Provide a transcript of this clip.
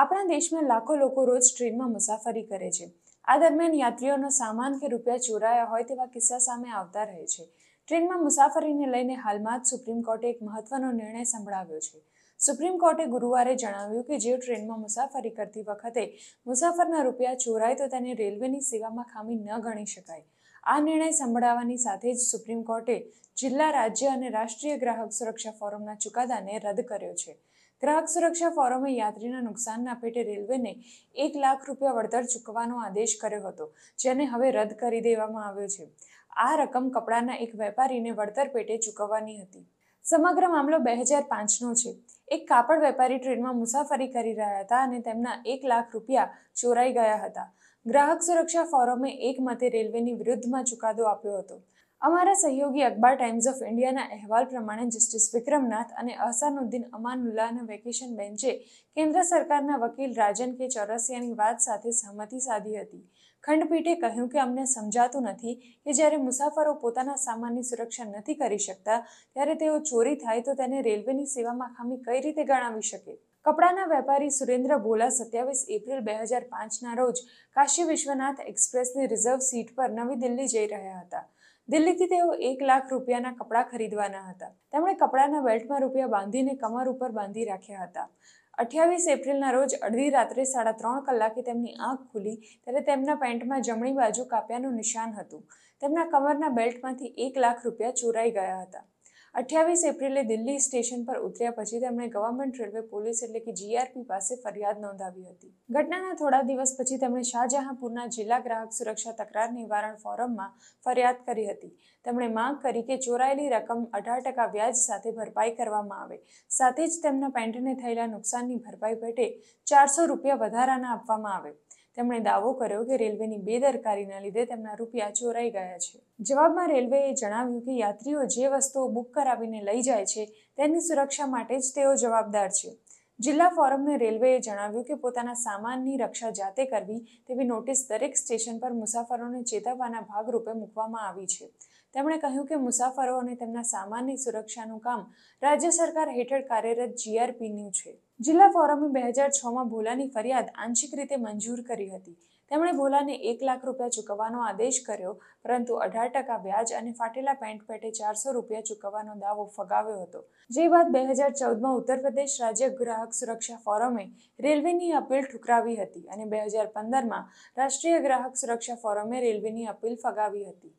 આપણા દેશમાં લાખો લોકો રોજ ટ્રેનમાં મુસાફરી કરે છે આ દરમિયાન યાત્રીઓનો સામાન કે રૂપિયા ચોરાયા હોય તેવા કિસ્સા સામે આવતા રહે છે ટ્રેનમાં મુસાફરીને લઈને હાલમાં જ સુપ્રીમ કોર્ટે એક મહત્વનો નિર્ણય સંભળાવ્યો છે સુપ્રીમ કોર્ટે ગુરુવારે જણાવ્યું કે જે ટ્રેનમાં મુસાફરી કરતી વખતે મુસાફરના રૂપિયા ચોરાય તો તેને રેલવેની સેવામાં ખામી ન ગણી શકાય આ નિર્ણય સંભળાવવાની સાથે જ સુપ્રીમ કોર્ટે જિલ્લા રાજ્ય અને રાષ્ટ્રીય ગ્રાહક સુરક્ષા ફોરમના ચુકાદાને રદ કર્યો છે ગ્રાહક સુરક્ષા ફોરમે યાત્રીના નુકસાનના પેટે રેલવેને એક લાખ રૂપિયા વળતર ચૂકવવાનો આદેશ કર્યો હતો જેને હવે રદ કરી દેવામાં આવ્યો છે આ રકમ કપડાના એક વેપારીને વળતર પેટે ચૂકવવાની હતી સમગ્ર મામલો બે હજાર પાંચનો છે એક કાપડ વેપારી ટ્રેનમાં મુસાફરી કરી રહ્યા હતા અને તેમના એક લાખ રૂપિયા ચોરાઈ ગયા હતા ગ્રાહક સુરક્ષા ફોરમે એક મતે રેલવેની વિરુદ્ધમાં ચુકાદો આપ્યો હતો અમારા સહયોગી અખબાર ટાઈમ્સ ઓફ ઇન્ડિયાના અહેવાલ પ્રમાણે જસ્ટિસ વિક્રમનાથ અને અહસાનુદ્દીન અમાનુલ્લાહના વેકેશન બેન્ચે કેન્દ્ર સરકારના વકીલ રાજન કે ચોરસિયાની વાત સાથે સહમતિ સાધી હતી ખંડપીઠે કહ્યું કે અમને સમજાતું નથી કે જ્યારે મુસાફરો પોતાના સામાનની સુરક્ષા નથી કરી શકતા ત્યારે તેઓ ચોરી થાય તો તેને રેલવેની સેવામાં ખામી કઈ રીતે ગણાવી શકે કપડાના વેપારી સુરેન્દ્ર ભોલા સત્યાવીસ એપ્રિલ બે હજાર પાંચના રોજ કાશી વિશ્વનાથ એક્સપ્રેસની રિઝર્વ સીટ પર નવી દિલ્હી જઈ રહ્યા હતા દિલ્હીથી તેઓ એક લાખ રૂપિયાના કપડાં ખરીદવાના હતા તેમણે કપડાના બેલ્ટમાં રૂપિયા બાંધીને કમર ઉપર બાંધી રાખ્યા હતા અઠ્યાવીસ એપ્રિલના રોજ અડધી રાત્રે સાડા ત્રણ કલાકે તેમની આંખ ખુલી ત્યારે તેમના પેન્ટમાં જમણી બાજુ કાપ્યાનું નિશાન હતું તેમના કમરના બેલ્ટમાંથી એક લાખ રૂપિયા ચોરાઈ ગયા હતા અઠ્યાવીસ એપ્રિલે દિલ્હી સ્ટેશન પર ઉતર્યા પછી તેમણે ગવર્મેન્ટ રેલવે પોલીસ એટલે કે જીઆરપી પાસે ફરિયાદ નોંધાવી હતી ઘટનાના થોડા દિવસ પછી તેમણે શાહજહાંપુરના જિલ્લા ગ્રાહક સુરક્ષા તકરાર નિવારણ ફોરમમાં ફરિયાદ કરી હતી તેમણે માંગ કરી કે ચોરાયેલી રકમ અઢાર ટકા વ્યાજ સાથે ભરપાઈ કરવામાં આવે સાથે જ તેમના પેન્ટને થયેલા નુકસાનની ભરપાઈ પેટે ચારસો રૂપિયા વધારાના આપવામાં આવે તેમણે દાવો કર્યો કે રેલવેની બેદરકારીના લીધે તેમના રૂપિયા ચોરાઈ ગયા છે જવાબમાં રેલવેએ જણાવ્યું કે યાત્રીઓ જે વસ્તુઓ બુક કરાવીને લઈ જાય છે તેની સુરક્ષા માટે જ તેઓ જવાબદાર છે જિલ્લા ફોરમને રેલવેએ જણાવ્યું કે પોતાના સામાનની રક્ષા જાતે કરવી તેવી નોટિસ દરેક સ્ટેશન પર મુસાફરોને ચેતવવાના ભાગરૂપે મૂકવામાં આવી છે તેમણે કહ્યું કે મુસાફરો અને તેમના સામાનની સુરક્ષાનું કામ રાજ્ય સરકાર હેઠળ કાર્યરત જીઆરપીનું છે જિલ્લા ફોરમે બે હજાર છમાં ભોલાની ફરિયાદ આંશિક રીતે મંજૂર કરી હતી તેમણે ભોલાને એક લાખ રૂપિયા ચૂકવવાનો આદેશ કર્યો પરંતુ અઢાર ટકા વ્યાજ અને ફાટેલા પેન્ટ પેટે ચારસો રૂપિયા ચૂકવવાનો દાવો ફગાવ્યો હતો જે બાદ બે હજાર ચૌદમાં ઉત્તર પ્રદેશ રાજ્ય ગ્રાહક સુરક્ષા ફોરમે રેલવેની અપીલ ઠુકરાવી હતી અને બે હજાર પંદરમાં રાષ્ટ્રીય ગ્રાહક સુરક્ષા ફોરમે રેલવેની અપીલ ફગાવી હતી